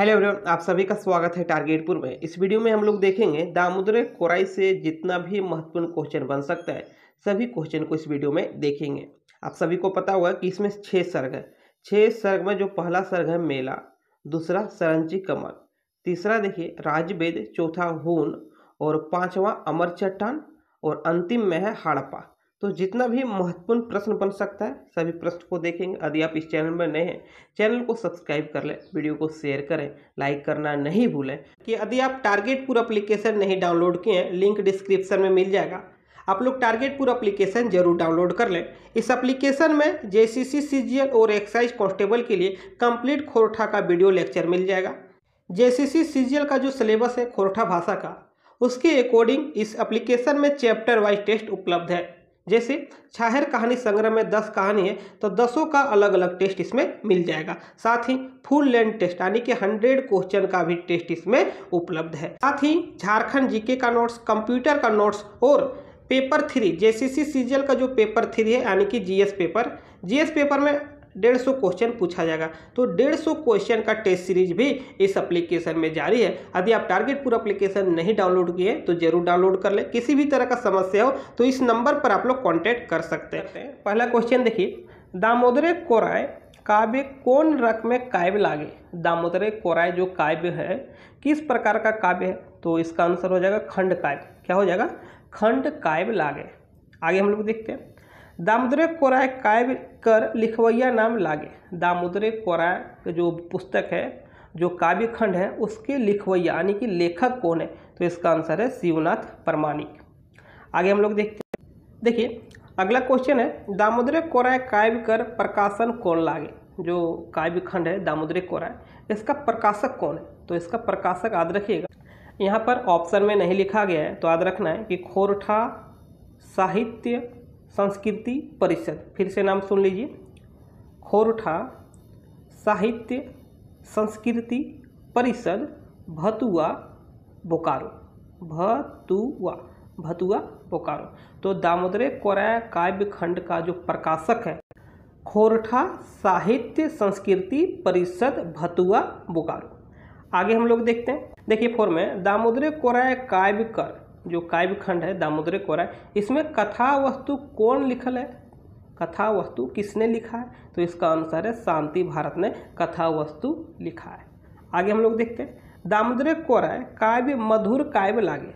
hello everyone आप सभी का स्वागत है टारगेटपुर में इस वीडियो में हम लोग देखेंगे दामोदर कोराई से जितना भी महत्वपूर्ण क्वेश्चन बन सकता है सभी क्वेश्चन को इस वीडियो में देखेंगे आप सभी को पता होगा कि इसमें छह सर्ग है छः सर्ग में जो पहला सर्ग है मेला दूसरा सरंची कमल तीसरा देखिए राजवेद चौथा हून और पाँचवा अमर चट्टान और अंतिम में है हड़प्पा तो जितना भी महत्वपूर्ण प्रश्न बन सकता है सभी प्रश्न को देखेंगे यदि आप इस चैनल में नए हैं चैनल को सब्सक्राइब कर लें वीडियो को शेयर करें लाइक करना नहीं भूलें कि यदि आप टारगेट पूरा अप्लीकेशन नहीं डाउनलोड किए हैं लिंक डिस्क्रिप्शन में मिल जाएगा आप लोग टारगेट पूरा अप्लीकेशन जरूर डाउनलोड कर लें इस एप्लीकेशन में J C C C G L और एक्साइज कॉन्स्टेबल के लिए कंप्लीट खोरठा का वीडियो लेक्चर मिल जाएगा जे C C C G L का जो सिलेबस है खोरठा भाषा का उसके अकॉर्डिंग इस एप्लीकेशन में चैप्टर वाइज टेस्ट उपलब्ध है जैसे छाहर कहानी संग्रह में दस कहानी है तो दसों का अलग अलग टेस्ट इसमें मिल जाएगा साथ ही फुल लेंथ टेस्ट यानी कि हंड्रेड क्वेश्चन का भी टेस्ट इसमें उपलब्ध है साथ ही झारखंड जीके का नोट्स कंप्यूटर का नोट्स और पेपर थ्री जे सी का जो पेपर थ्री है यानी कि जीएस पेपर जीएस पेपर में डेढ़ सौ क्वेश्चन पूछा जाएगा तो डेढ़ सौ क्वेश्चन का टेस्ट सीरीज भी इस एप्लीकेशन में जारी है यदि आप टारगेट पूरा एप्लीकेशन नहीं डाउनलोड किए तो जरूर डाउनलोड कर लें किसी भी तरह का समस्या हो तो इस नंबर पर आप लोग कॉन्टैक्ट कर सकते हैं पहला क्वेश्चन देखिए दामोदर कोराय काव्य कौन रक में काव्य लागे दामोदर कोराय जो काव्य है किस प्रकार का काव्य है तो इसका आंसर हो जाएगा खंड काव्य क्या हो जाएगा खंड काव्य लागे आगे हम लोग देखते हैं दामोदर कोराय काय कर लिखवैया नाम लागे दामोदर कोराय का जो पुस्तक है जो काव्य खंड है उसके लिखवैया यानी कि लेखक कौन है तो इसका आंसर है शिवनाथ प्रमाणिक आगे हम लोग देखते हैं देखिए अगला क्वेश्चन है दामोदर कोराय काव्य कर प्रकाशन कौन लागे जो काव्य खंड है दामोदर कोराय इसका प्रकाशक कौन है तो इसका प्रकाशक याद रखिएगा यहाँ पर ऑप्शन में नहीं लिखा गया है तो याद रखना है कि खोरठा साहित्य संस्कृति परिषद फिर से नाम सुन लीजिए खोरठा साहित्य संस्कृति परिषद भतुआ बोकारो भतुआ भतुआ बोकारो तो दामोदर कोरा काव्य खंड का जो प्रकाशक है खोरठा साहित्य संस्कृति परिषद भतुआ बोकारो आगे हम लोग देखते हैं देखिए फोर में दामोदर कोराय काव्य कर जो काव्य खंड है दामोदर कोराय इसमें कथा वस्तु कौन लिखल है कथा वस्तु किसने लिखा है तो इसका आंसर है शांति भारत ने कथा वस्तु लिखा है आगे हम लोग देखते हैं दामोदर कोराय काव्य मधुर काव्य लागे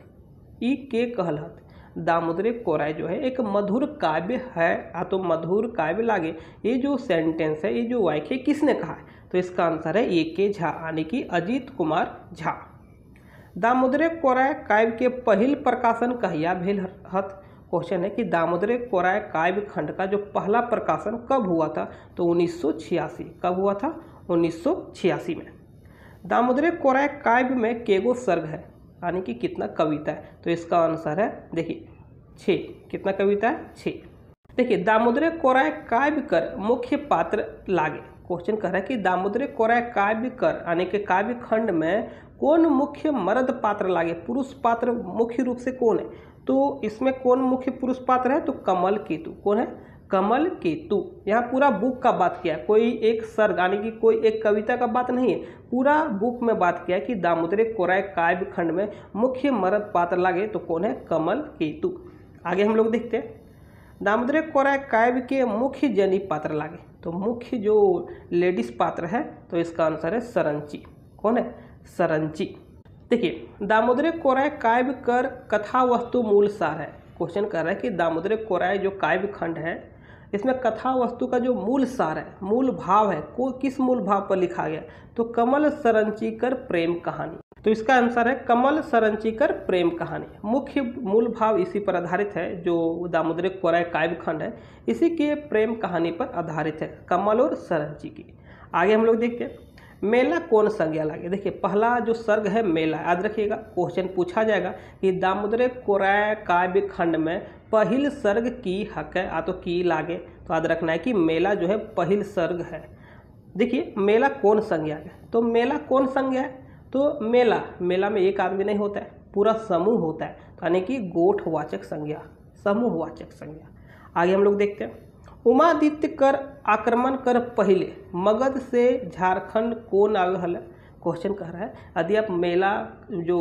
ई के कहलत दामोदर कोराय जो है एक मधुर काव्य है आ तो मधुर काव्य लागे ये जो सेंटेंस है ये जो वाक्य किसने कहा है तो इसका आंसर है ए के झा यानी कि अजीत कुमार झा दामोदरे कोराय काव्य के पहल प्रकाशन कहिया भेल हत क्वेश्चन है कि दामोदरे कोराय काव्य खंड का जो पहला प्रकाशन कब हुआ था तो उन्नीस कब हुआ था उन्नीस में दामोदरे कोराय काव्य में केगो सर्ग है यानी कि कितना कविता है तो इसका आंसर है देखिए छ कितना कविता है छ देखिए दामोदरे कोराय काव्य कर मुख्य पात्र लागे क्वेश्चन कह रहा है कि दामोदरे कोराय काव्य कर यानी कि काव्य खंड में कौन मुख्य मर्द पात्र लागे पुरुष पात्र मुख्य रूप से कौन है तो इसमें कौन मुख्य पुरुष पात्र है तो कमल केतु कौन है कमल केतु यहाँ पूरा बुक का बात किया है कोई एक सर्ग यानी कि कोई एक कविता का बात नहीं है पूरा बुक में बात किया है कि दामोदरे कोराय काव्य खंड में मुख्य मर्द पात्र लागे तो कौन है कमल केतु आगे हम लोग देखते हैं दामोदरे कोराय काव्य के मुख्य जनी पात्र लागे तो मुख्य जो लेडीज पात्र है तो इसका आंसर है सरंची कौन है सरंची देखिए दामोदर कोराय काव्य कर कथा वस्तु मूल सार है क्वेश्चन कर रहा है कि दामोदर कोराय जो काव्य खंड है इसमें कथा वस्तु का जो मूल सार है मूल भाव है को किस मूल भाव पर लिखा गया तो कमल सरंची कर प्रेम कहानी तो इसका आंसर है कमल कर प्रेम कहानी मुख्य मूल भाव इसी पर आधारित है जो दामोदर कोराय काव्य खंड है इसी के प्रेम कहानी पर आधारित है कमल और सरंची की आगे हम लोग देखते हैं मेला कौन संज्ञा लागे देखिए पहला जो सर्ग है मेला याद रखिएगा क्वेश्चन पूछा जाएगा कि दामोदर कोराय काव्य खंड में पहल सर्ग की हक है आ तो की लागे तो याद रखना है कि मेला जो है पहिल सर्ग है देखिए मेला कौन संज्ञा है तो मेला कौन संज्ञा है तो मेला मेला में एक आदमी नहीं होता है पूरा समूह होता है यानी कि गोठवाचक संज्ञा समूहवाचक संज्ञा आगे हम लोग देखते हैं उमादित्य कर आक्रमण कर पहले मगध से झारखंड कौन आवे हल क्वेश्चन कह रहा है यदि आप मेला जो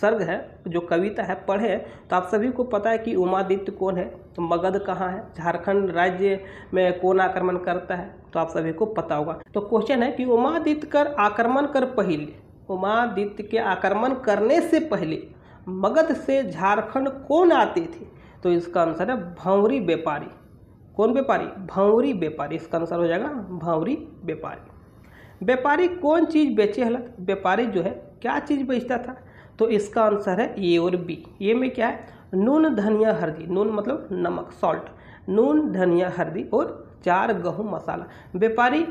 सर्ग है जो कविता है पढ़े तो आप सभी को पता है कि उमादित्य कौन है तो मगध कहाँ है झारखंड राज्य में कौन आक्रमण करता है तो आप सभी को पता होगा तो क्वेश्चन है कि उमादित्य कर आक्रमण कर पहले उमादित्य के आक्रमण करने से पहले मगध से झारखंड कौन आते थे तो इसका आंसर है भंवरी व्यापारी कौन व्यापारी भावरी व्यापारी इसका आंसर हो जाएगा भावरी व्यापारी व्यापारी कौन चीज़ बेचे हलत व्यापारी जो है क्या चीज़ बेचता था तो इसका आंसर है ए और बी ये में क्या है नून धनिया हरदी नून मतलब नमक सॉल्ट नून धनिया हरदी और चार गहूँ मसाला व्यापारी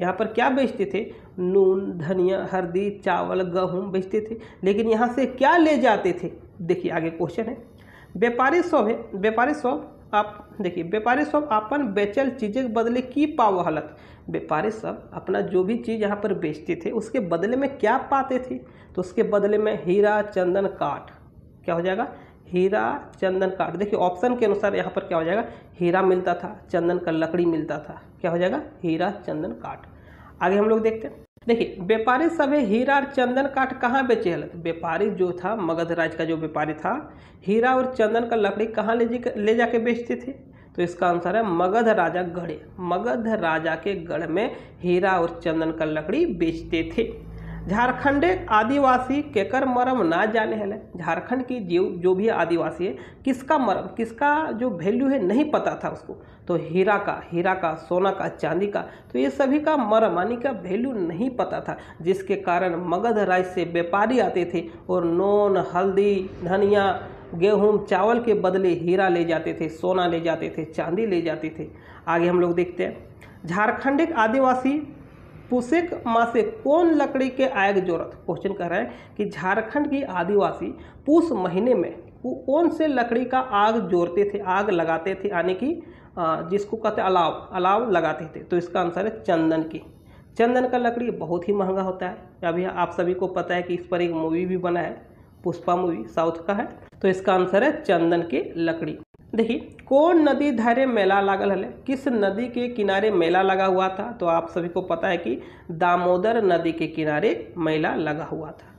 यहाँ पर क्या बेचते थे नून धनिया हरदी चावल गहूँ बेचते थे लेकिन यहाँ से क्या ले जाते थे देखिए आगे क्वेश्चन है व्यापारी सौ है व्यापारी सौ आप देखिए व्यापारी सब अपन बेचल चीज़ें के बदले की पाओ हालत व्यापारी सब अपना जो भी चीज़ यहाँ पर बेचते थे उसके बदले में क्या पाते थे तो उसके बदले में हीरा चंदन काट क्या हो जाएगा हीरा चंदन काट देखिए ऑप्शन के अनुसार यहाँ पर क्या हो जाएगा हीरा मिलता था चंदन का लकड़ी मिलता था क्या हो जाएगा हीरा चंदन काट आगे हम लोग देखते हैं देखिए व्यापारी सभी हीरा और चंदन काठ कहाँ बेचे हल तो व्यापारी जो था मगध राज्य का जो व्यापारी था हीरा और चंदन का लकड़ी कहाँ ले ले जाके बेचते थे तो इसका आंसर है मगध राजा गढ़े मगध राजा के गढ़ में हीरा और चंदन का लकड़ी बेचते थे झारखंड आदिवासी केकर मरम ना जाने है झारखंड की जीव जो भी आदिवासी है किसका मरम किसका जो वैल्यू है नहीं पता था उसको तो हीरा का हीरा का सोना का चांदी का तो ये सभी का मरम यानी का वैल्यू नहीं पता था जिसके कारण मगध राज्य से व्यापारी आते थे और नोन हल्दी धनिया गेहूँ चावल के बदले हीरा ले जाते थे सोना ले जाते थे चांदी ले जाते थे आगे हम लोग देखते हैं झारखंड आदिवासी पुषिक मास से कौन लकड़ी के आग जोड़त क्वेश्चन कह रहे हैं कि झारखंड की आदिवासी पूस महीने में वो कौन से लकड़ी का आग जोड़ते थे आग लगाते थे यानी कि जिसको कहते अलाव अलाव लगाते थे तो इसका आंसर है चंदन की चंदन का लकड़ी बहुत ही महंगा होता है अभी आप सभी को पता है कि इस पर एक मूवी भी बना है पुष्पा मूवी साउथ का है तो इसका आंसर है चंदन की लकड़ी देखिए कौन नदी धारे मेला लागल है किस नदी के किनारे मेला लगा हुआ था तो आप सभी को पता है कि दामोदर नदी के किनारे मेला लगा हुआ था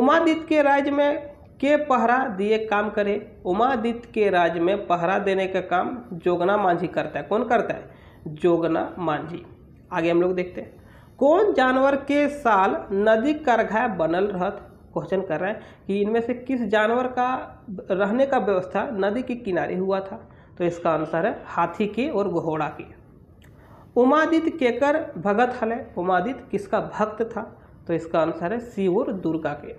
उमादित्य के राज्य में के पहरा दिए काम करे उमादित्य के राज्य में पहरा देने का काम जोगना मांझी करता है कौन करता है जोगना मांझी आगे हम लोग देखते हैं कौन जानवर के साल नदी करघा बनल रहत क्वेश्चन कर रहा है कि इनमें से किस जानवर का रहने का व्यवस्था नदी के किनारे हुआ था तो इसका आंसर है हाथी के और घोड़ा के उमादित्य केकर भगत हल है उमादित किसका भक्त था तो इसका आंसर है शिव और दुर्गा के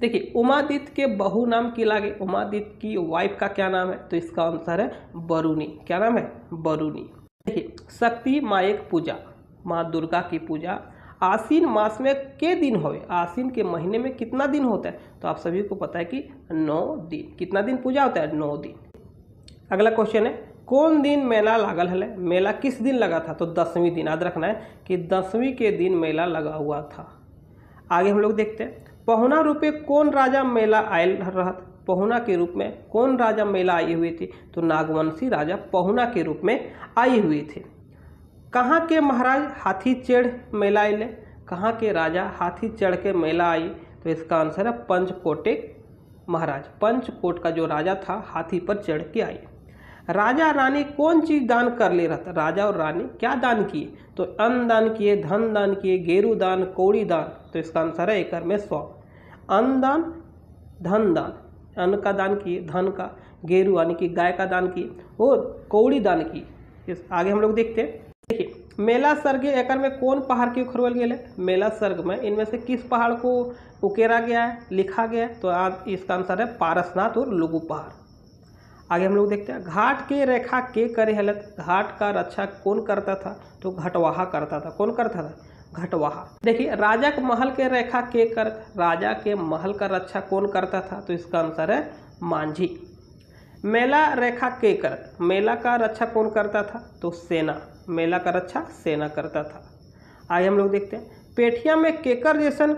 देखिए उमादित्य के बहु नाम की लागे उमादित्य की वाइफ का क्या नाम है तो इसका आंसर है बरूनी क्या नाम है बरूनी देखिए शक्ति माँ एक पूजा माँ दुर्गा की पूजा आसीन मास में के दिन हो आसीन के महीने में कितना दिन होता है तो आप सभी को पता है कि नौ दिन कितना दिन पूजा होता है नौ दिन अगला क्वेश्चन है कौन दिन मेला लागल है मेला किस दिन लगा था तो दसवीं दिन याद रखना है कि दसवीं के दिन मेला लगा हुआ था आगे हम लोग देखते हैं पहुना रूपे कौन राजा मेला आयल रहा पहुना के रूप में कौन राजा मेला आई हुई थी तो नागवंशी राजा पहुना के रूप में आई हुई थी कहाँ के महाराज हाथी चढ़ मेला आए कहाँ के राजा हाथी चढ़ के मेला आई तो इसका आंसर है पंचकोटे महाराज पंचकोट का जो राजा था हाथी पर चढ़ के आई राजा रानी कौन चीज़ दान कर ले रहा था राजा और रानी क्या दान किए तो अन्न दान किए धन दान किए गेरू दान कौड़ी दान तो इसका आंसर है एकर में सौ अन्न दान धन दान अन्न का दान किए धन का गेरू यानी कि गाय का दान किए और कौड़ी दान किए आगे हम लोग देखते हैं देखिए मेला सर्ग एक में कौन पहाड़ की उखरवल गया है मेला सर्ग में इनमें से किस पहाड़ को उकेरा गया है लिखा गया है तो इसका आंसर है पारसनाथ और लुगु पहाड़ आगे हम लोग देखते हैं घाट के रेखा के करे हलत घाट का रक्षा कौन करता था तो घटवाहा करता था कौन करता था घटवाहा देखिए राजा के महल के रेखा के कर राजा के महल का रक्षा कौन करता था तो इसका आंसर है मांझी मेला रेखा के कर मेला का रक्षा कौन करता था तो सेना मेला का अच्छा, रक्षा सेना करता था आइए हम लोग देखते हैं पेठिया में केकर जैसन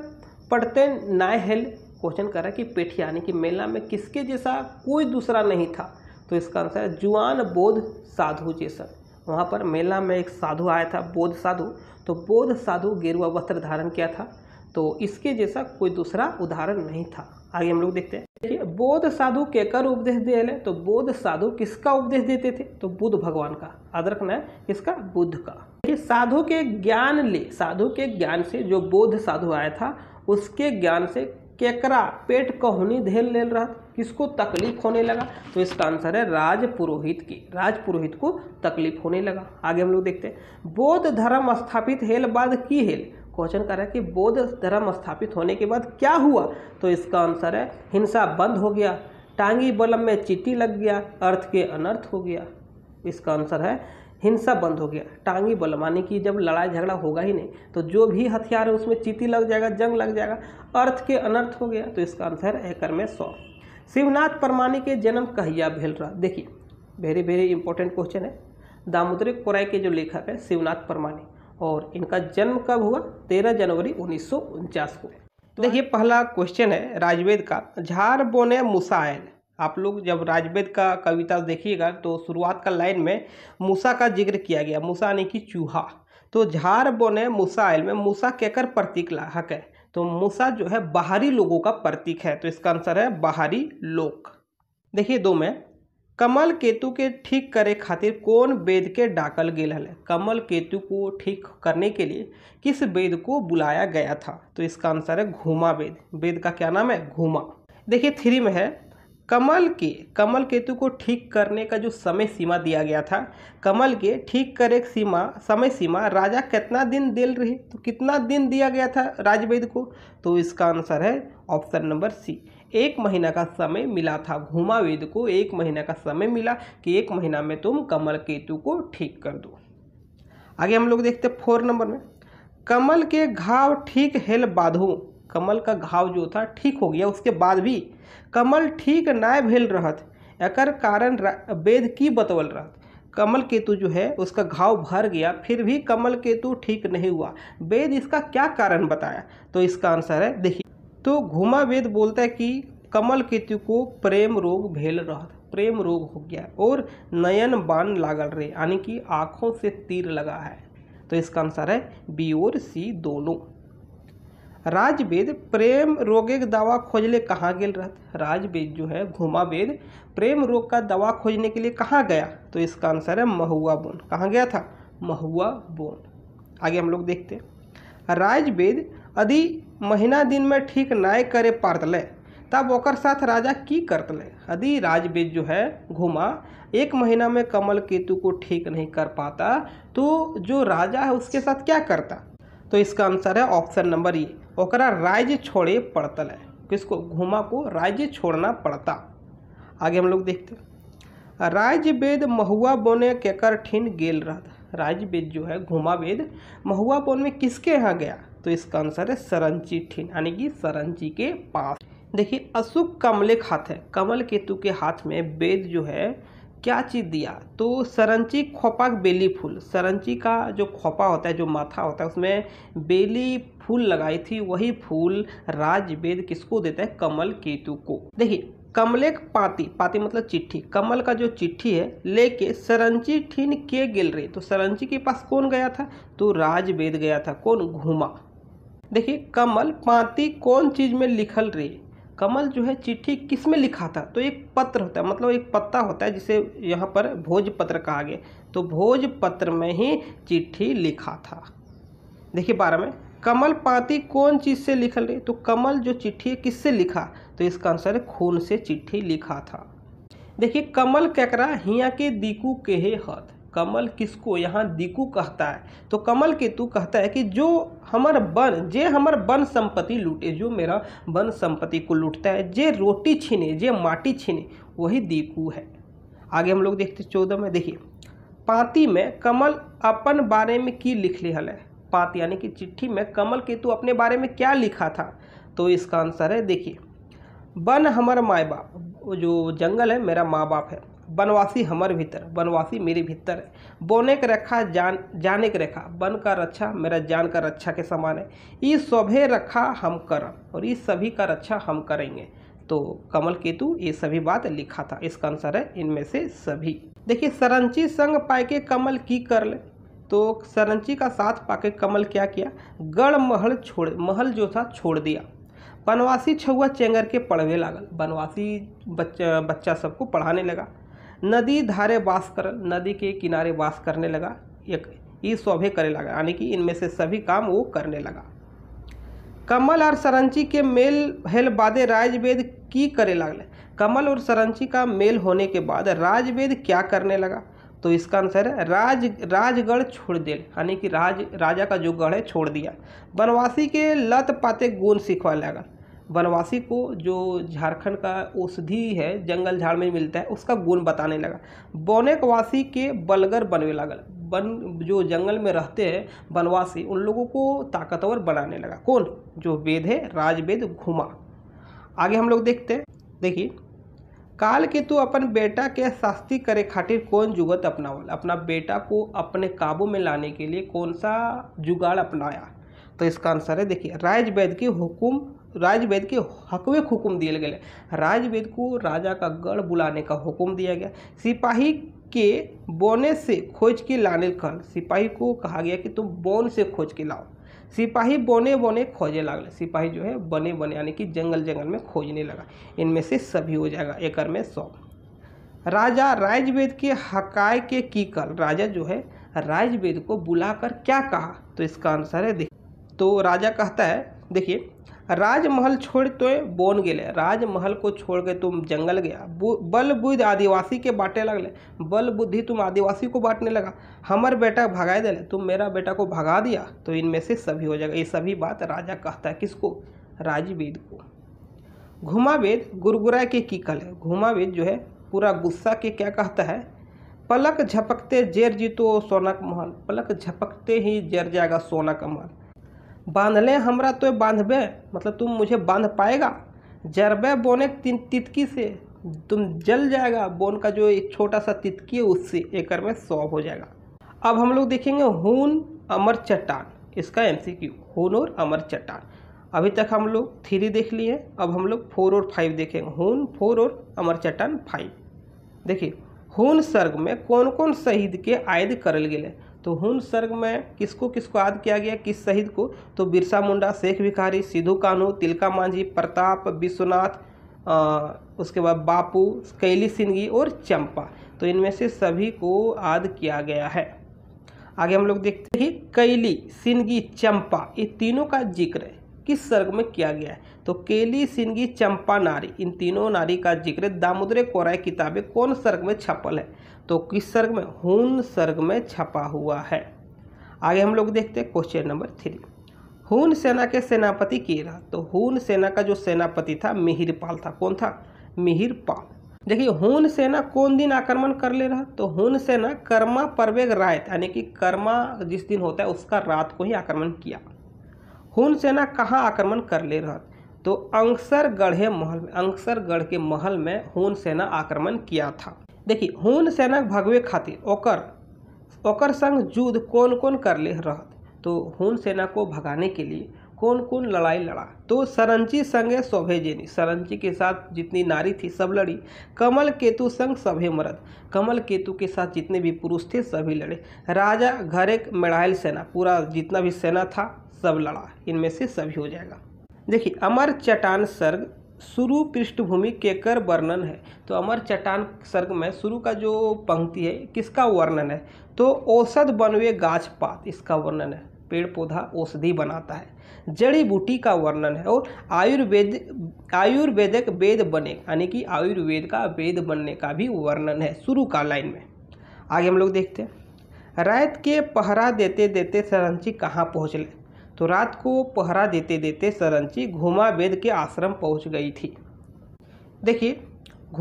पढ़ते नाय हेल क्वेश्चन करा कि पेठिया यानी कि मेला में किसके जैसा कोई दूसरा नहीं था तो इसका आंसर है जुआन बोध साधु जैसन वहाँ पर मेला में एक साधु आया था बोध साधु तो बोध साधु गेरुआ वस्त्र धारण किया था तो इसके जैसा कोई दूसरा उदाहरण नहीं था आगे हम लोग देखते हैं देखिए बोध साधु केकर उपदेश ले तो बोध साधु किसका उपदेश देते थे तो बुद्ध भगवान का याद रखना है किसका बुद्ध का देखिए साधु के ज्ञान ले साधु के ज्ञान से जो बोध साधु आया था उसके ज्ञान से केकरा पेट कहुनी धेल ले रहा किसको तकलीफ होने लगा तो इसका आंसर है राज पुरोहित की राज पुरोहित को तकलीफ होने लगा आगे हम लोग देखते हैं बौद्ध धर्म स्थापित हेल बाद की हेल क्वेश्चन कर रहा है कि बौद्ध धर्म स्थापित होने के बाद क्या हुआ तो इसका आंसर है हिंसा बंद हो गया टांगी बलम में चीटी लग गया अर्थ के अनर्थ हो गया इसका आंसर है हिंसा बंद हो गया टांगी बल माने कि जब लड़ाई झगड़ा होगा ही नहीं तो जो भी हथियार है उसमें चीटी लग जाएगा जंग लग जाएगा अर्थ के अनर्थ हो गया तो इसका आंसर है एकर में सौ शिवनाथ परमानी के जन्म कहिया भेल रहा देखिए वेरी वेरी इंपॉर्टेंट क्वेश्चन है दामोदर कोराय के जो लेखक है शिवनाथ परमानी और इनका जन्म कब हुआ तेरह जनवरी उन्नीस को तो देखिए पहला क्वेश्चन है राजवेद का झार बोने मुसायल आप लोग जब राजवेद का कविता देखिएगा तो शुरुआत का लाइन में मूसा का जिक्र किया गया मूसा यानी कि चूहा तो झार बोने मुसाइल में मूसा कहकर प्रतीक लाक है तो मूसा जो है बाहरी लोगों का प्रतीक है तो इसका आंसर है बाहरी लोक देखिए दो में कमल केतु के ठीक करे खातिर कौन वेद के डाकल गेल है कमल केतु को ठीक करने के लिए किस वेद को बुलाया गया था तो इसका आंसर है घूमा वेद वेद का क्या नाम है घूमा देखिए थ्री में है कमल के कमल केतु को ठीक करने का जो समय सीमा दिया गया था कमल के ठीक करे सीमा समय सीमा राजा कितना दिन दिल रही तो कितना दिन दिया गया था राजवेद को तो इसका आंसर है ऑप्शन नंबर सी एक महीना का समय मिला था घुमा वेद को एक महीना का समय मिला कि एक महीना में तुम कमल केतु को ठीक कर दो आगे हम लोग देखते फोर नंबर में कमल के घाव ठीक हेल बाधो कमल का घाव जो था ठीक हो गया उसके बाद भी कमल ठीक नाय भेल रहत एकर कारण वेद की बतवल रहत कमल केतु जो है उसका घाव भर गया फिर भी कमल केतु ठीक नहीं हुआ वेद इसका क्या कारण बताया तो इसका आंसर है देखिए तो घुमा वेद बोलता है कि कमल केतु को प्रेम रोग भेल रहा प्रेम रोग हो गया और नयन बान लागल रहे यानी कि आँखों से तीर लगा है तो इसका आंसर है बी और सी दोनों राजवेद प्रेम रोगे दवा खोजले कहाँ गेल रहत राजवेद जो है घुमा वेद प्रेम रोग का दवा खोजने के लिए कहाँ गया तो इसका आंसर है महुआ बोन कहाँ गया था महुआ बोन आगे हम लोग देखते हैं राजवेद अधि महीना दिन में ठीक नहीं करे पारतले तब ओकर साथ राजा की करतले यदि राजबीज जो है घुमा एक महीना में कमल केतु को ठीक नहीं कर पाता तो जो राजा है उसके साथ क्या करता तो इसका आंसर है ऑप्शन नंबर ये ओकरा राज्य छोड़े पड़तल है किसको घुमा को राज्य छोड़ना पड़ता आगे हम लोग देखते राज्य वेद महुआ बोने केकर ठिन गेल रहता राज्य वेद जो है घुमा वेद महुआ बोन में किसके यहाँ गया तो इसका आंसर है सरंची ठीन यानी कि सरंची के पास देखिए अशुक कमले हाथ है कमल केतु के हाथ में वेद जो है क्या चीज़ दिया तो सरंची खोपा बेली फूल सरंची का जो खोपा होता है जो माथा होता है उसमें बेली फूल लगाई थी वही फूल राजवेद किसको देता है कमल केतु को देखिए कमलेक पाती पाती मतलब चिट्ठी कमल का जो चिट्ठी है लेके सरंची ठीन के गिल रही तो सरंची के पास कौन गया था तो राजवेद गया था कौन घूमा देखिए कमल पाती कौन चीज़ में लिखल रही कमल जो है चिट्ठी किस में लिखा था तो एक पत्र होता है मतलब एक पत्ता होता है जिसे यहाँ पर भोज पत्र कहा गया तो भोजपत्र में ही चिट्ठी लिखा था देखिए बारह में कमल पाती कौन चीज़ से लिखल रही तो कमल जो चिट्ठी है किससे लिखा तो इसका आंसर है खून से चिट्ठी लिखा था देखिए कमल कैकरा हिया के दीकू केहे हथ कमल किसको यहाँ दिकु कहता है तो कमल केतु कहता है कि जो हमार वन जे हमार वन संपत्ति लूटे जो मेरा वन संपत्ति को लूटता है जे रोटी छीने जे माटी छीने वही दीकू है आगे हम लोग देखते चौदह में देखिए पाती में कमल अपन बारे में की लिख लिहल है पात यानी कि चिट्ठी में कमल केतु अपने बारे में क्या लिखा था तो इसका आंसर है देखिए वन हमार माए बाप जो जंगल है मेरा माँ बाप है बनवासी हमर भीतर बनवासी मेरे भीतर है बोने के रखा जान जाने के रेखा बन का रक्षा मेरा जान का रक्षा के समान है इस सभी रखा हम करम और इस सभी का रक्षा हम करेंगे तो कमल केतु ये सभी बात लिखा था इसका आंसर है इनमें से सभी देखिए सरंची संग पाके कमल की कर ले तो सरंची का साथ पाके कमल क्या किया गढ़ महल छोड़ महल जो था छोड़ दिया बनवासी छुआ चेंगर के पढ़वे लागल बनवासी बच्चा बच्चा सबको पढ़ाने लगा नदी धारे वास कर नदी के किनारे वास करने लगा एक ई शोभे करने लगा यानी कि इनमें से सभी काम वो करने लगा कमल और सरंची के मेल हेल बादे राजवेद की करे लगे कमल और सरंची का मेल होने के बाद राजवेद क्या करने लगा तो इसका आंसर है राज राजगढ़ छोड़ दिल यानी कि राज राजा का जो गढ़ है छोड़ दिया वनवासी के लत पाते गुण सिखवा लगा वनवासी को जो झारखंड का औषधि है जंगल झाड़ में मिलता है उसका गुण बताने लगा बौनेकवासी के बलगर बनवे लगा बन जो जंगल में रहते हैं वनवासी उन लोगों को ताकतवर बनाने लगा कौन जो वेद है राजवेद घुमा आगे हम लोग देखते हैं देखिए काल के तू तो अपन बेटा के शास्ति करे खातिर कौन जुगत अपनावल अपना बेटा को अपने काबू में लाने के लिए कौन सा जुगाड़ अपनाया तो इसका आंसर है देखिए राज वैद्य के हुकुम राज वैद्य के हकवे हुकुम दिए गए राज वैद्य को राजा का गढ़ बुलाने का हुक्म दिया गया सिपाही के बोने से खोज के लाने कल सिपाही को कहा गया कि तुम बोन से खोज के लाओ सिपाही बोने बोने खोजे लागल सिपाही जो है बने बने यानी कि जंगल जंगल में खोजने लगा इनमें से सभी हो जाएगा एकर में सौ राजा राजवेद के हकाय के की कल राजा जो है राजवेद को बुलाकर क्या कहा तो इसका आंसर है देखिए तो राजा कहता है देखिए राजमहल छोड़ तो बोन गए राजमहल को छोड़ के तुम जंगल गया बल बुद्ध आदिवासी के बांटे लगले बल बुद्धि तुम आदिवासी को बांटने लगा हमार बेटा भगाए दे तुम मेरा बेटा को भगा दिया तो इनमें से सभी हो जाएगा ये सभी बात राजा कहता है किसको राजवेद को घुमावेद गुरगुरा के कीकल है घुमावेद जो है पूरा गुस्सा के क्या कहता है पलक झपकते जेर जीतो सोना का महल पलक झपकते ही जर जाएगा सोना का महल बांध लें हमरा तो बांधबे मतलब तुम मुझे बांध पाएगा जरबे बोने तीन तितकी से तुम जल जाएगा बोन का जो एक छोटा सा तितकी है उससे एकर में सॉफ हो जाएगा अब हम लोग देखेंगे हून अमर चट्टान इसका एम सी क्यू हून और अमर चट्टान अभी तक हम लोग थ्री देख लिए अब हम लोग फोर और फाइव देखेंगे हून फोर और अमर चट्टान फाइव देखिए हून सर्ग में कौन कौन शहीद के आयद करल गए तो हुन सर्ग में किसको किसको याद किया गया किस शहीद को तो बिरसा मुंडा शेख भिखारी सिद्धू कान्हू तिलका मांझी प्रताप विश्वनाथ उसके बाद बापू कैली सिंगी और चंपा तो इनमें से सभी को याद किया गया है आगे हम लोग देखते हैं कैली सिंगी चंपा ये तीनों का जिक्र है किस सर्ग में किया गया है तो केली सिंगी चंपा नारी इन तीनों नारी का जिक्र दामोदर कोराय किताबें कौन सर्ग में छपल है तो किस सर्ग में हुन सर्ग में छपा हुआ है आगे हम लोग देखते हैं क्वेश्चन नंबर थ्री हुन सेना के सेनापति के रहा तो हुन सेना का जो सेनापति था मिहिरपाल था कौन था मिहिरपाल देखिए हुन सेना कौन दिन आक्रमण कर ले रहा तो हुन सेना कर्मा परवेग रायत यानी कि कर्मा जिस दिन होता है उसका रात को ही आक्रमण किया हुन सेना कहाँ आक्रमण कर ले रहा तो अंसरगढ़ महल में अंसरगढ़ के महल में हुन सेना आक्रमण किया था देखिए हुन सेना भगवे खातिर ओकर ओकर संग युद्ध कौन कौन कर ले रहत तो हुन सेना को भगाने के लिए कौन कौन लड़ाई लड़ा तो सरंची संगे सोभे जेनी सरंची के साथ जितनी नारी थी सब लड़ी कमल केतु संग सभे मरद कमल केतु के साथ जितने भी पुरुष थे सभी लड़े राजा घरेक मेड़ाइल सेना पूरा जितना भी सेना था सब लड़ा इनमें से सभी हो जाएगा देखिए अमर चट्टान सर्ग शुरू पृष्ठभूमि केकर वर्णन है तो अमर चट्टान सर्ग में शुरू का जो पंक्ति है किसका वर्णन है तो औषध बनवे गाछ पात इसका वर्णन है पेड़ पौधा औषधि बनाता है जड़ी बूटी का वर्णन है और आयुर्वेद आयुर्वेदक वेद बने यानी कि आयुर्वेद का वेद बनने का भी वर्णन है शुरू का लाइन में आगे हम लोग देखते हैं रात के पहरा देते देते सरंची कहाँ पहुँच ले तो रात को वो पहरा देते देते सरंची घुमा वेद के आश्रम पहुंच गई थी देखिए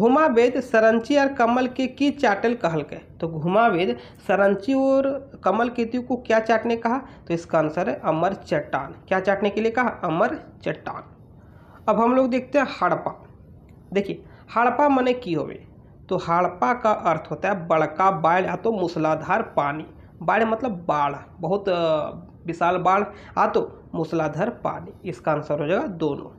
घुमा वेद सरंची और कमल के की चाटल कहल गए तो घुमा वेद सरंची और कमल केतु को क्या चाटने कहा तो इसका आंसर है अमर चट्टान क्या चाटने के लिए कहा अमर चट्टान अब हम लोग देखते हैं हड़पा देखिए हड़पा मने की हो तो हड़पा का अर्थ होता है बड़का बाढ़ या तो मूसलाधार पानी बाढ़ मतलब बाढ़ बहुत विशाल बाढ़ आ तो मूसलाधार पानी इसका आंसर हो जाएगा दोनों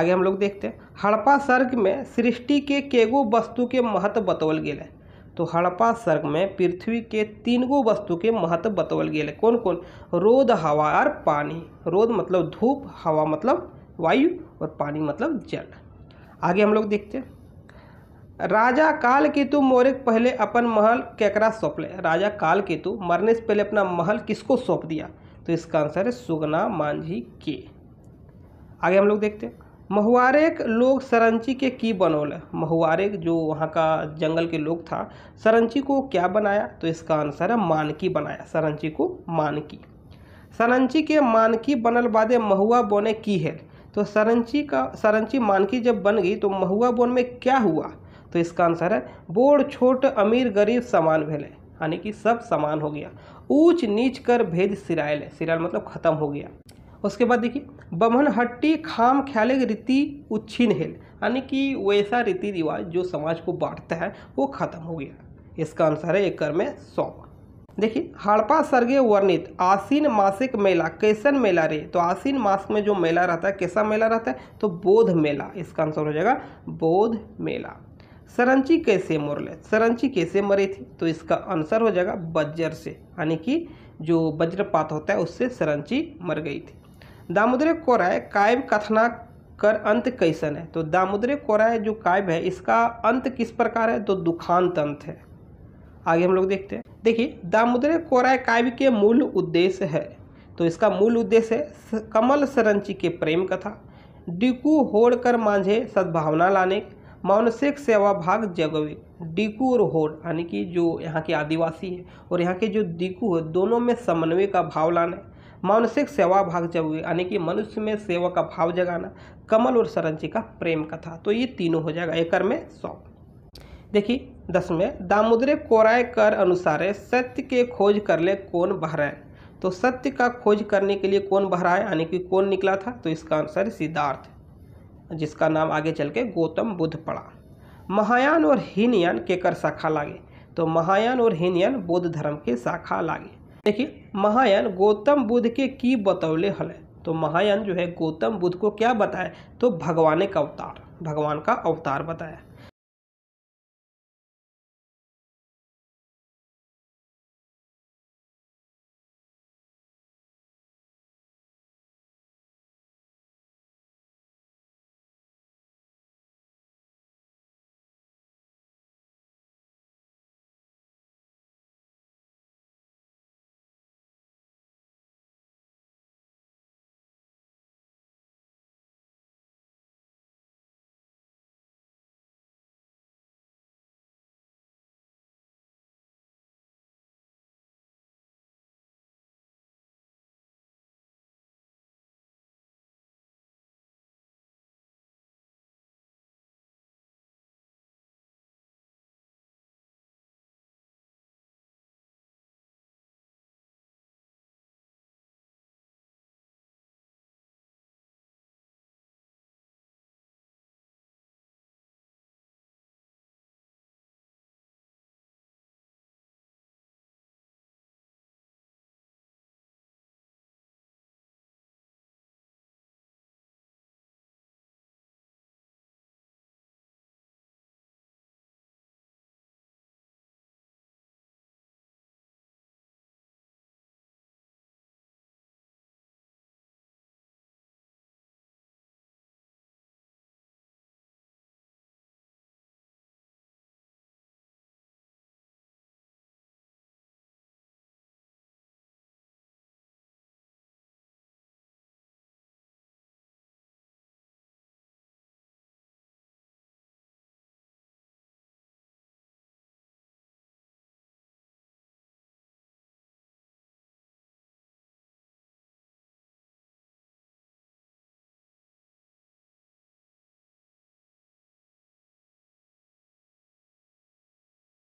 आगे हम लोग देखते हैं हड़प्पा सर्ग में सृष्टि के केगो वस्तु के महत्व बतवल गए है तो हड़प्पा सर्ग में पृथ्वी के तीन गो वस्तु के महत्व बतवल गए कौन कौन रोद हवा और पानी रोद मतलब धूप हवा मतलब वायु और पानी मतलब जल आगे हम लोग देखते हैं राजा काल केतु मौर्य पहले अपन महल केकरा ले राजा काल केतु मरने से पहले अपना महल किसको सौंप दिया तो इसका आंसर है सुगना मांझी के आगे हम लोग देखते हैं महुआरेक लोग सरंची के की बनोले महुआरेक जो वहाँ का जंगल के लोग था सरंची को क्या बनाया तो इसका आंसर है मानकी बनाया सरंची को मानकी सरंची के मानकी बनल बादे महुआ बोने की है तो सरंची का सरंची मानकी जब बन गई तो महुआ बोन में क्या हुआ तो इसका आंसर है बोर्ड छोट अमीर गरीब समान भेले यानी कि सब समान हो गया ऊंच नीच कर भेद सिरायल सिरायल मतलब खत्म हो गया उसके बाद देखिए बमन हट्टी खाम ख्याल रीति उच्छीन हेल यानी कि वैसा रीति रिवाज जो समाज को बांटता है वो खत्म हो गया इसका आंसर है एकर में सौ देखिए हड़पा सर्गे वर्णित आसीन मासिक मेला कैसन मेला रे तो आसीन मास में जो मेला रहता है कैसा मेला रहता है तो बोध मेला इसका आंसर हो जाएगा बोध मेला सरंची कैसे मर ले सरंची कैसे मरे थे तो इसका आंसर हो जाएगा बज्र से यानी कि जो वज्रपात होता है उससे सरंची मर गई थी दामोदर कोराय काय कथना कर अंत कैसन है तो दामोदर कोराय जो काय है इसका अंत किस प्रकार है तो दुखांत अंत है आगे हम लोग देखते हैं देखिए दामोदर कोराय काव्य के मूल उद्देश्य है तो इसका मूल उद्देश्य है कमल सरंची के प्रेम कथा डिकू होड़ कर मांझे सद्भावना लाने मानसिक सेवा भाग जगवे डीकू और होड यानी कि जो यहाँ के आदिवासी है और यहाँ के जो डीकू है दोनों में समन्वय का भाव लाना है मानसिक सेवा भाग जगवे यानी कि मनुष्य में सेवा का भाव जगाना कमल और सरंची का प्रेम कथा तो ये तीनों हो जाएगा कर में सौ देखिए दस में दामोदरे कोराय कर अनुसार सत्य के खोज कर ले कौन बहराए तो सत्य का खोज करने के लिए कौन बहराए यानी कि कौन निकला था तो इसका आंसर सिद्धार्थ जिसका नाम आगे चल के गौतम बुद्ध पड़ा महायान और हीनयान केकर शाखा लागे तो महायान और हीनयान बौद्ध धर्म के शाखा लागे देखिए महायान गौतम बुद्ध के की बतौले हल तो महायान जो है गौतम बुद्ध को क्या बताए तो भगवान का अवतार भगवान का अवतार बताया